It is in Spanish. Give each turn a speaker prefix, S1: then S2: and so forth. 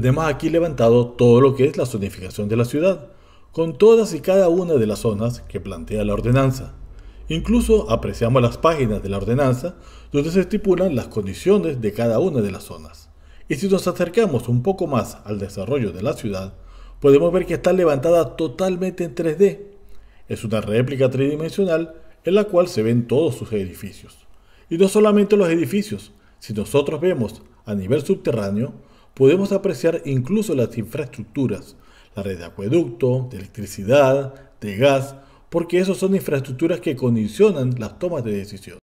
S1: tenemos aquí levantado todo lo que es la zonificación de la ciudad, con todas y cada una de las zonas que plantea la ordenanza. Incluso apreciamos las páginas de la ordenanza donde se estipulan las condiciones de cada una de las zonas. Y si nos acercamos un poco más al desarrollo de la ciudad, podemos ver que está levantada totalmente en 3D. Es una réplica tridimensional en la cual se ven todos sus edificios. Y no solamente los edificios, si nosotros vemos a nivel subterráneo, podemos apreciar incluso las infraestructuras, la red de acueducto, de electricidad, de gas, porque esas son infraestructuras que condicionan las tomas de decisión.